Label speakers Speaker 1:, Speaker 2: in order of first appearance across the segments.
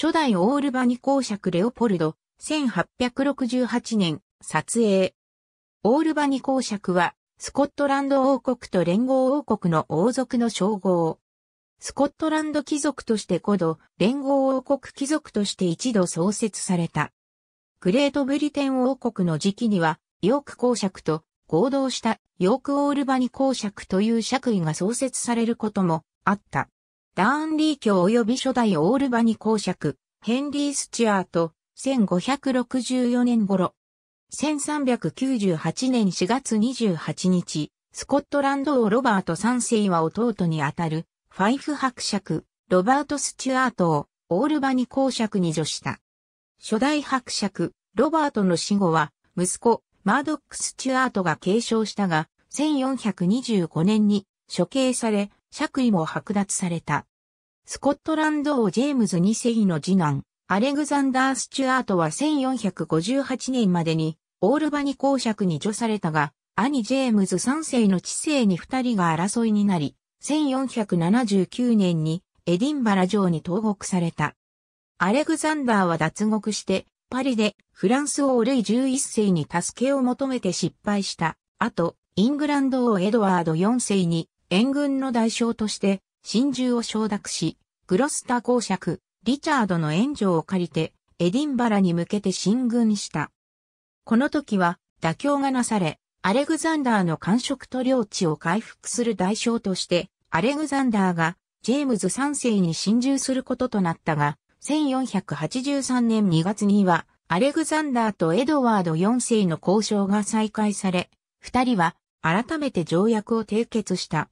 Speaker 1: 初代オールバニ公爵レオポルド、1868年、撮影。オールバニ公爵は、スコットランド王国と連合王国の王族の称号。スコットランド貴族として古度、連合王国貴族として一度創設された。グレートブリテン王国の時期には、ヨーク公爵と合同したヨークオールバニ公爵という爵位が創設されることもあった。ダーンリー教及び初代オールバニ公爵、ヘンリー・スチュアート、1564年頃。1398年4月28日、スコットランド王ロバート3世は弟にあたる、ファイフ伯爵、ロバート・スチュアートを、オールバニ公爵に除した。初代伯爵、ロバートの死後は、息子、マードック・スチュアートが継承したが、1425年に処刑され、爵位も剥奪された。スコットランド王ジェームズ2世の次男、アレグザンダー・スチュアートは1458年までに、オールバニ公爵に除されたが、兄ジェームズ3世の知性に2人が争いになり、1479年にエディンバラ城に投獄された。アレグザンダーは脱獄して、パリでフランス王ルイ11世に助けを求めて失敗した。あと、イングランド王エドワード4世に援軍の代償として真珠を承諾し、グロスタ公爵、リチャードの援助を借りて、エディンバラに向けて進軍した。この時は、妥協がなされ、アレグザンダーの官職と領地を回復する代償として、アレグザンダーがジェームズ3世に侵入することとなったが、1483年2月には、アレグザンダーとエドワード4世の交渉が再開され、二人は改めて条約を締結した。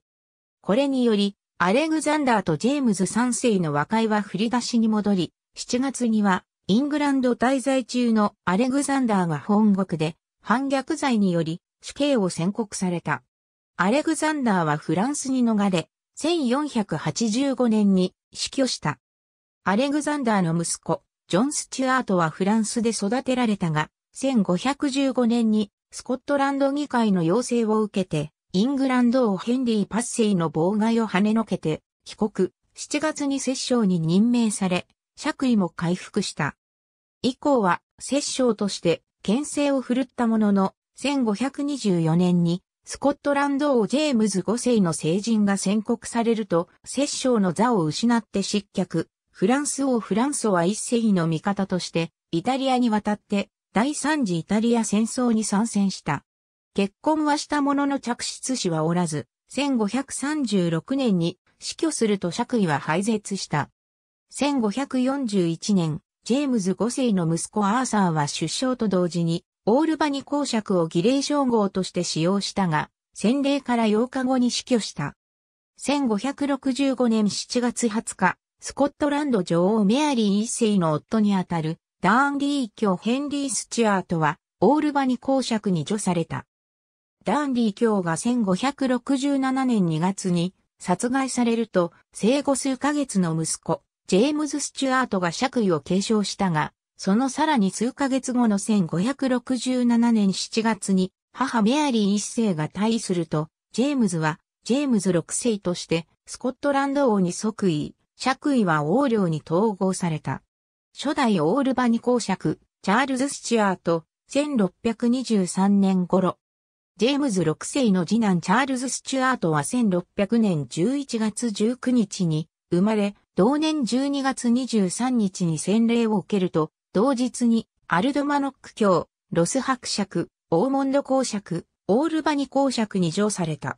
Speaker 1: これにより、アレグザンダーとジェームズ3世の和解は振り出しに戻り、7月にはイングランド滞在中のアレグザンダーが本国で反逆罪により死刑を宣告された。アレグザンダーはフランスに逃れ、1485年に死去した。アレグザンダーの息子、ジョン・スチュアートはフランスで育てられたが、1515年にスコットランド議会の要請を受けてイングランド王ヘンリー・パッセイの妨害を跳ねのけて、帰国、7月に摂政に任命され、爵位も回復した。以降は、摂政として、牽制を振るったものの、1524年に、スコットランド王ジェームズ5世の成人が宣告されると、摂政の座を失って失脚。フランス王フランソは一世の味方として、イタリアに渡って、第三次イタリア戦争に参戦した。結婚はしたものの着出子はおらず、1536年に死去すると爵位は廃絶した。1541年、ジェームズ5世の息子アーサーは出生と同時に、オールバニ公爵を儀礼称号として使用したが、洗礼から8日後に死去した。1565年7月20日、スコットランド女王メアリー一世の夫にあたる、ダーンリー卿ヘンリー・スチュアートは、オールバニ公爵に除された。ダンディ教が1567年2月に殺害されると、生後数ヶ月の息子、ジェームズ・スチュアートが爵位を継承したが、そのさらに数ヶ月後の1567年7月に、母メアリー一世が退位すると、ジェームズは、ジェームズ6世として、スコットランド王に即位、爵位は王領に統合された。初代オールバニ公爵、チャールズ・スチュアート、1623年頃、ジェームズ6世の次男チャールズ・スチュアートは1600年11月19日に生まれ、同年12月23日に洗礼を受けると、同日にアルドマノック教、ロス伯爵、オーモンド公爵、オールバニ公爵に上された。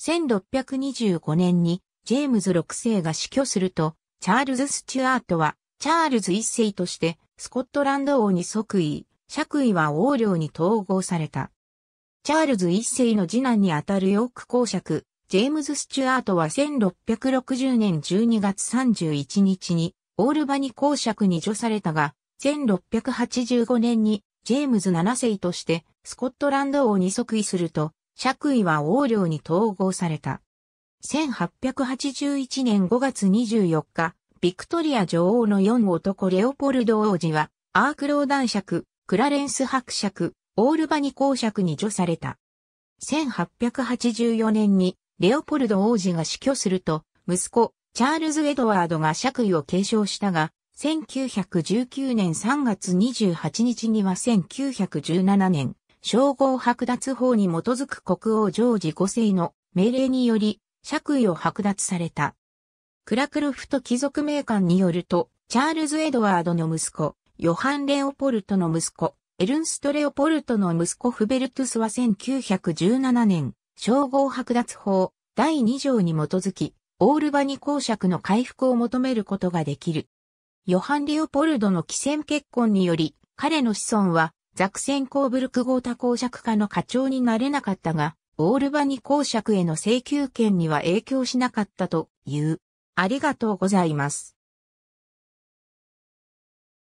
Speaker 1: 1625年にジェームズ6世が死去すると、チャールズ・スチュアートは、チャールズ1世として、スコットランド王に即位、爵位は王領に統合された。チャールズ一世の次男にあたるヨーク公爵、ジェームズ・スチュアートは1660年12月31日にオールバニ公爵に除されたが、1685年にジェームズ7世としてスコットランド王に即位すると、爵位は王領に統合された。1881年5月24日、ビクトリア女王の四男レオポルド王子は、アークロー男爵、クラレンス伯爵、オールバニ公爵に除された。1884年にレオポルド王子が死去すると、息子、チャールズ・エドワードが爵位を継承したが、1919年3月28日には1917年、称号剥奪法に基づく国王ジョージ5世の命令により、爵位を剥奪された。クラクロフト貴族名官によると、チャールズ・エドワードの息子、ヨハン・レオポルトの息子、エルンスト・レオポルトの息子フベルトゥスは1917年、称号剥奪法第2条に基づき、オールバニ公爵の回復を求めることができる。ヨハン・レオポルドの寄戦結婚により、彼の子孫は、ザクセン・コーブルク・ゴータ公爵家の課長になれなかったが、オールバニ公爵への請求権には影響しなかったという。ありがとうございます。